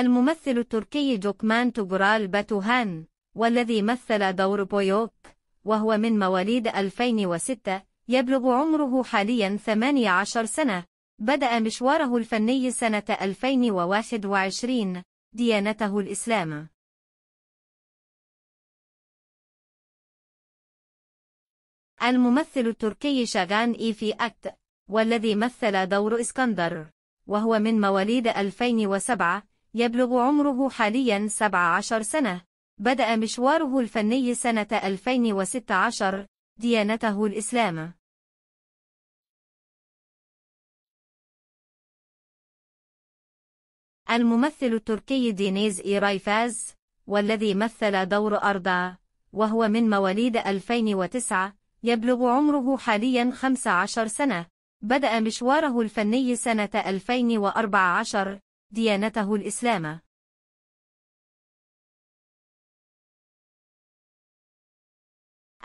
الممثل التركي جوكمان توغرال باتوهان والذي مثل دور بويوك وهو من مواليد 2006 يبلغ عمره حاليا 18 سنة بدأ مشواره الفني سنة 2021 ديانته الإسلام الممثل التركي شاغان إيفي أكت والذي مثل دور إسكندر وهو من مواليد 2007 يبلغ عمره حاليا 17 سنة بدأ مشواره الفني سنة 2016 ديانته الإسلام الممثل التركي دينيز إيرايفاز والذي مثل دور أردا وهو من مواليد 2009 يبلغ عمره حاليا 15 سنة بدأ مشواره الفني سنة 2014 ديانته الإسلام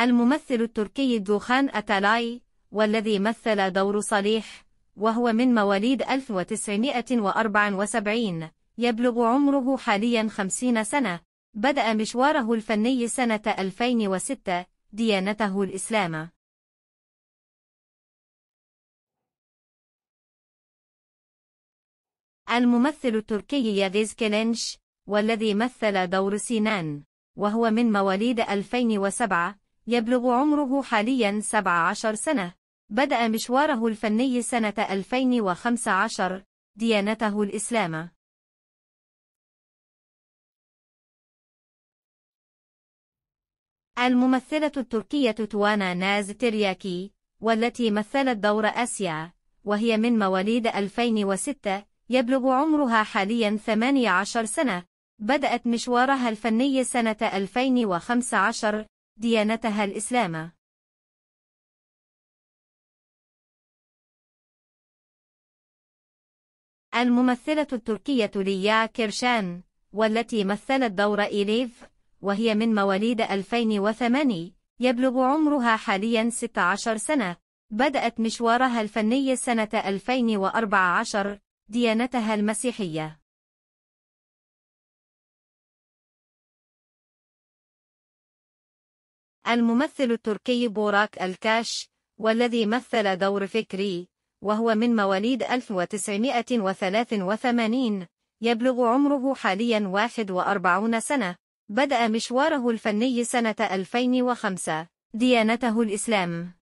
الممثل التركي دوخان أتالاي والذي مثل دور صليح وهو من مواليد 1974 يبلغ عمره حاليا 50 سنة بدأ مشواره الفني سنة 2006 ديانته الإسلام الممثل التركي ياغيز كيلينش والذي مثل دور سينان وهو من مواليد 2007 يبلغ عمره حاليا 17 سنة بدأ مشواره الفني سنة 2015 ديانته الإسلام الممثلة التركية توانا ناز ترياكي والتي مثلت دور أسيا وهي من مواليد 2006 يبلغ عمرها حاليا 18 سنة بدأت مشوارها الفني سنة 2015 ديانتها الإسلام الممثلة التركية ليا كيرشان والتي مثلت دور إيليف وهي من مواليد 2008 يبلغ عمرها حاليا 16 سنة بدأت مشوارها الفني سنة 2014 ديانتها المسيحية الممثل التركي بوراك الكاش والذي مثل دور فكري وهو من مواليد 1983 يبلغ عمره حاليا 41 سنة بدأ مشواره الفني سنة 2005 ديانته الإسلام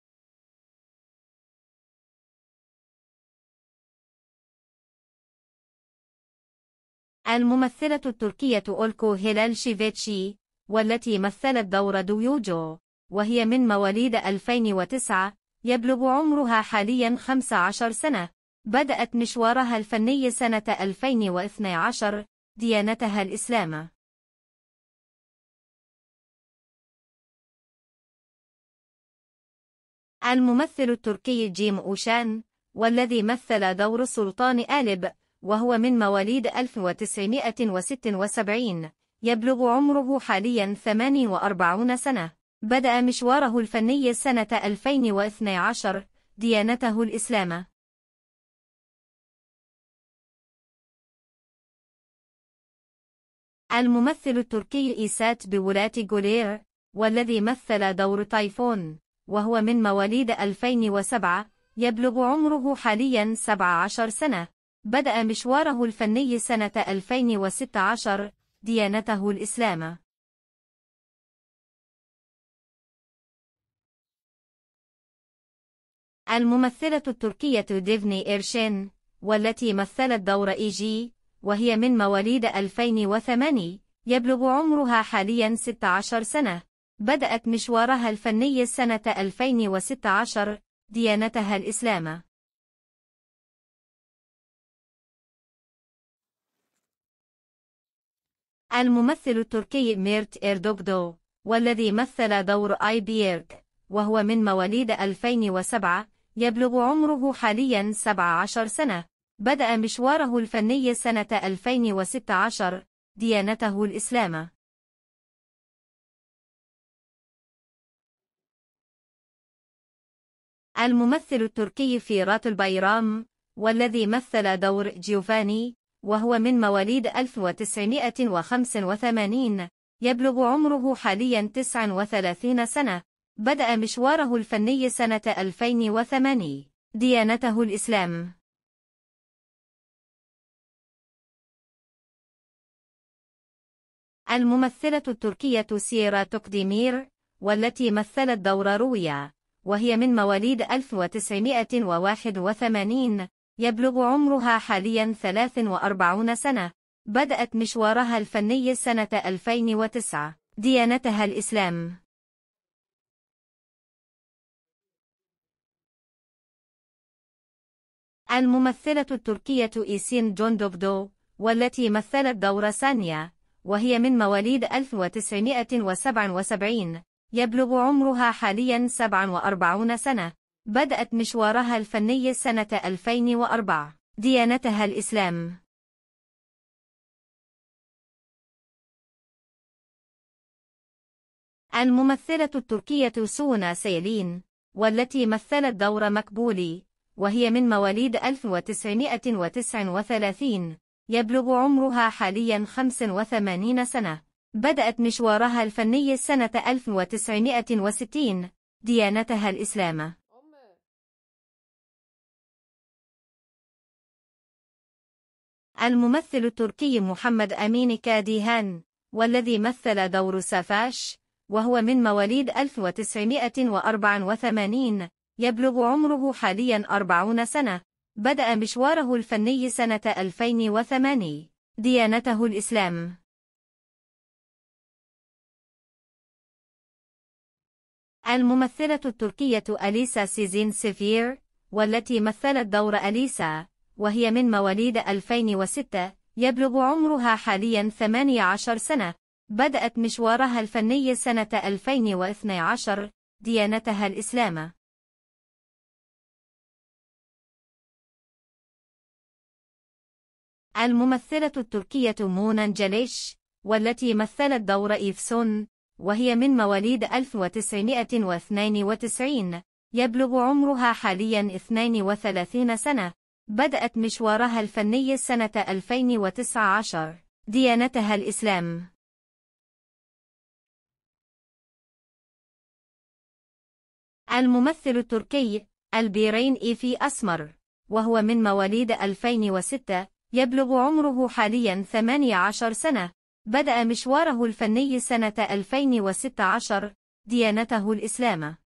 الممثلة التركية أولكو هيلال شيفيتشي والتي مثلت دور دويوجو، وهي من مواليد 2009 يبلغ عمرها حاليا 15 سنة بدأت مشوارها الفني سنة 2012 ديانتها الإسلام الممثل التركي جيم أوشان والذي مثل دور سلطان آلب وهو من مواليد 1976 يبلغ عمره حاليا 48 سنة بدأ مشواره الفني سنة 2012 ديانته الإسلام الممثل التركي إيسات بولاة جولير والذي مثل دور تايفون وهو من مواليد 2007 يبلغ عمره حاليا 17 سنة بدأ مشواره الفني سنة 2016 ديانته الإسلام الممثلة التركية ديفني إيرشين والتي مثلت دور إيجي وهي من مواليد 2008 يبلغ عمرها حاليا 16 سنة بدأت مشوارها الفني سنة 2016 ديانتها الإسلام الممثل التركي ميرت إردوغدو والذي مثل دور آي بيرك وهو من مواليد 2007 يبلغ عمره حاليا 17 سنة بدأ مشواره الفني سنة 2016 ديانته الإسلام الممثل التركي فيرات البيرام والذي مثل دور جيوفاني وهو من مواليد 1985 يبلغ عمره حاليا 39 سنة بدأ مشواره الفني سنة 2008 ديانته الإسلام الممثلة التركية سيرا توكديمير والتي مثلت دور رويا وهي من مواليد 1981 يبلغ عمرها حاليا 43 سنة بدأت مشوارها الفني سنة 2009 ديانتها الإسلام الممثلة التركية إيسين جوندوبدو والتي مثلت دور سانيا وهي من مواليد 1977 يبلغ عمرها حاليا 47 سنة بدأت مشوارها الفني سنة 2004 ديانتها الإسلام الممثلة التركية سونا سيلين والتي مثلت دور مكبولي وهي من مواليد 1939 يبلغ عمرها حاليا 85 سنة بدأت مشوارها الفني سنة 1960 ديانتها الإسلام الممثل التركي محمد أمين كاديهان والذي مثل دور سافاش وهو من مواليد 1984 يبلغ عمره حاليا 40 سنة بدأ مشواره الفني سنة 2008 ديانته الإسلام الممثلة التركية أليسا سيزين سيفير والتي مثلت دور أليسا وهي من مواليد 2006 يبلغ عمرها حاليا 18 سنة بدأت مشوارها الفني سنة 2012 ديانتها الإسلام الممثلة التركية مونا جليش والتي مثلت دور إيفسون وهي من مواليد 1992 يبلغ عمرها حاليا 32 سنة بدأت مشوارها الفني سنة 2019 ديانتها الإسلام الممثل التركي البيرين إيفي أسمر وهو من مواليد 2006 يبلغ عمره حاليا 18 سنة بدأ مشواره الفني سنة 2016 ديانته الإسلام